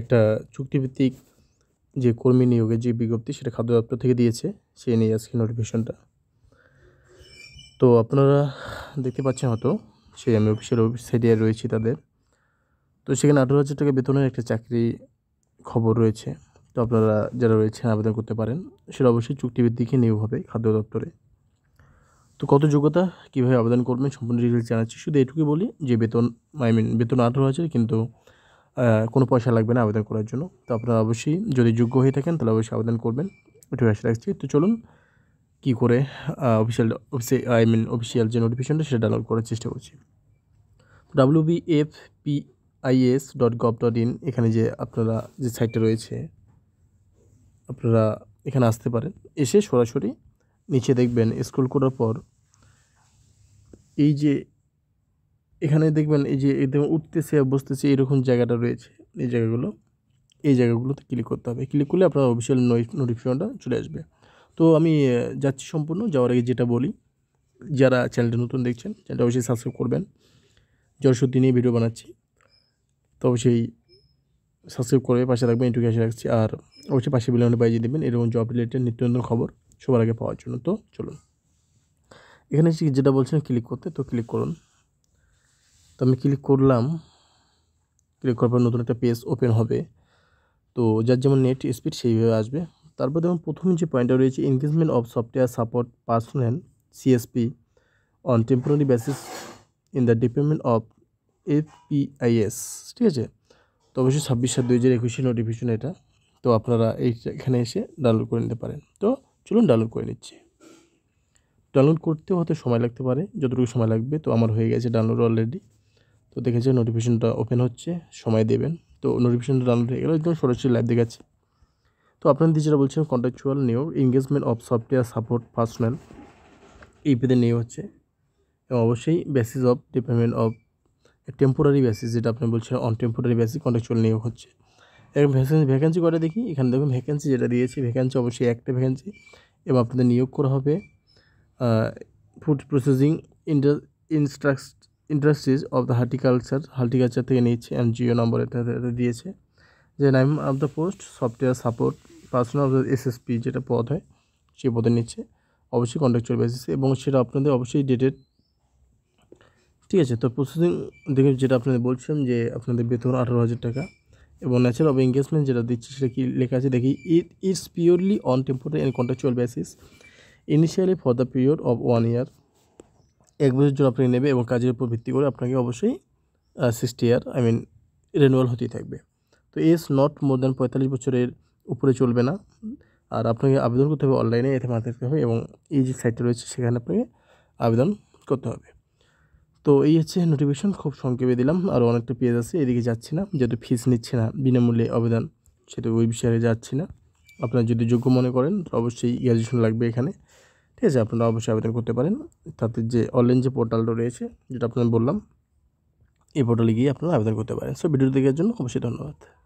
একটা চুক্তিভিত্তিক যে কর্মী নিয়োগের যে বিজ্ঞপ্তি সেটা খাদ্য দপ্তর থেকে দিয়েছে সে নিয়ে আজকে নোটিফিকেশনটা তো আপনারা দেখতে পাচ্ছেন হয়তো সে আমি অফিসিয়াল ওয়েবসাইটে রয়েছি তাদের তো সেখানে আঠারো হাজার টাকা বেতনের একটা চাকরি খবর রয়েছে তো আপনারা যারা রয়েছেন আবেদন করতে পারেন সেটা অবশ্যই চুক্তিভিত্তিকই নিয়োগ হবে খাদ্য দপ্তরে তো কত যোগ্যতা কীভাবে আবেদন করবেন সম্পূর্ণ ডিটেলস জানাচ্ছি শুধু এটুকুই বলি যে বেতন আই মিন বেতন আঠেরো হাজার কিন্তু কোনো পয়সা লাগবে না আবেদন করার জন্য তো আপনারা অবশ্যই যদি যোগ্য হয়ে থাকেন তাহলে অবশ্যই আবেদন করবেন একটু আশা রাখছি তো চলুন কি করে অফিসিয়াল অফিসে আই মিন অফিসিয়াল যে নোটিফিকেশনটা সেটা ডাউনলোড করার চেষ্টা করছি W B F P S dot gov dot in এখানে যে আপনারা যে সাইটটা রয়েছে আপনারা এখানে আসতে পারেন এসে সরাসরি নিচে দেখবেন স্ক্রল করার পর এই যে এখানে দেখবেন এই যে একদম উঠতেছে আর বসতেছে এরকম জায়গাটা রয়েছে এই জায়গাগুলো এই জায়গাগুলোতে ক্লিক করতে হবে ক্লিক করলে আপনার অফিসিয়াল নোটিফিকেশনটা চলে আসবে তো আমি যাচ্ছি সম্পূর্ণ যাওয়ার আগে যেটা বলি যারা চ্যানেলটা নতুন দেখছেন চ্যানেলটা অবশ্যই সাবস্ক্রাইব করবেন জলসত্যি নিয়ে ভিডিও বানাচ্ছি তো অবশ্যই সাবস্ক্রাইব করে পাশে রাখবেন এটুকু ক্যাশে রাখছি আর অবশ্যই পাশে বিলাউনে বাজিয়ে দেবেন এরকম জব রিলেটেড নিত্য নতুন খবর সবার আগে পাওয়ার জন্য তো চলুন এখানে যেটা বলছেন ক্লিক করতে তো ক্লিক করুন তো আমি ক্লিক করলাম ক্লিক করার পর নতুন একটা পেজ ওপেন হবে তো যার যেমন নেট স্পিড সেইভাবে আসবে তারপর যেমন প্রথম যে পয়েন্টটা রয়েছে engagement of software support personnel CSP on temporary basis in the department of FPIS ঠিক আছে তো অবশ্যই ছাব্বিশ সাত দুই হাজার একুশে নোটিফিকেশন এটা তো আপনারা এই এখানে এসে ডাউনলোড করে নিতে পারেন তো চলুন ডাউনলোড করে নিচ্ছি ডাউনলোড করতেও হয়তো সময় লাগতে পারে যতটুকু সময় লাগবে তো আমার হয়ে গেছে ডাউনলোড অলরেডি তো দেখেছে নোটিফিকেশনটা ওপেন হচ্ছে সময় দেবেন তো নোটিফিকেশনটা ডাউনলোড হয়ে গেলো একদম সরাসরি লাইভ দেখাচ্ছে তো আপনাদের যেটা বলছেন contractual new engagement of software support personnel এই পেতে নিয়ে হচ্ছে এবং অবশ্যই basis of department of temporary basis যেটা আপনি বলছেন অন টেম্পোরারি বেসিস কন্ট্রাকচুয়াল নিয়োগ হচ্ছে এবং ভ্যাকেন্সি ভ্যাকেন্সি কটা দেখি এখানে দেখুন ভ্যাকেন্সি যেটা দিয়েছে ভ্যাকেন্সি অবশ্যই একটা ভ্যাকেন্সি এবং আপনাদের নিয়োগ করা হবে ফুড প্রসেসিং ইন্ডাস ইনস্ট্রাক্স industries of the horticulture horticulture থেকে নিয়েছে অ্যান্ড জিও নম্বর এটা দিয়েছে যে name of the post software support personnel of the SSP যেটা পদ হয় সেই পদে নিচ্ছে অবশ্যই কন্ট্রাকচুয়াল বেসিসে এবং সেটা আপনাদের অবশ্যই ডেটেড ঠিক আছে তো প্রসেসিং দেখে যেটা আপনাদের বলছিলাম যে আপনাদের বেতন আঠারো হাজার টাকা এবং ন্যাচারাল অফ এঙ্গেজমেন্ট যেটা দিচ্ছে সেটা কি লেখা আছে দেখি it it's purely on temporary and contractual basis initially for the period of one year এক বছর জন্য আপনি নেবে এবং কাজের উপর ভিত্তি করে আপনাকে অবশ্যই sixty year I mean renewal হতেই থাকবে তো এস নট মোর দ্যান পঁয়তাল্লিশ বছরের উপরে চলবে না আর আপনাকে আবেদন করতে হবে অনলাইনে এতে মাথায় রাখতে হবে এবং এই যে সাইটটা রয়েছে সেখানে আপনাকে আবেদন করতে হবে তো এই হচ্ছে নোটিফিকেশন খুব সংক্ষেপে দিলাম আর অনেকটা পেজ আছে এদিকে যাচ্ছি না যেহেতু ফিস নিচ্ছে না বিনামূল্যে আবেদন সেহেতু ওই বিষয়ে যাচ্ছি না আপনার যদি যোগ্য মনে করেন অবশ্যই গ্র্যাজুয়েশন লাগবে এখানে ঠিক আছে আপনারা অবশ্যই আবেদন করতে পারেন তাতে যে অনলাইন যে পোর্টালটা রয়েছে যেটা আপনাদের বললাম এই পোর্টালে গিয়ে আপনারা আবেদন করতে পারেন সো ভিডিও দেখার জন্য অবশ্যই ধন্যবাদ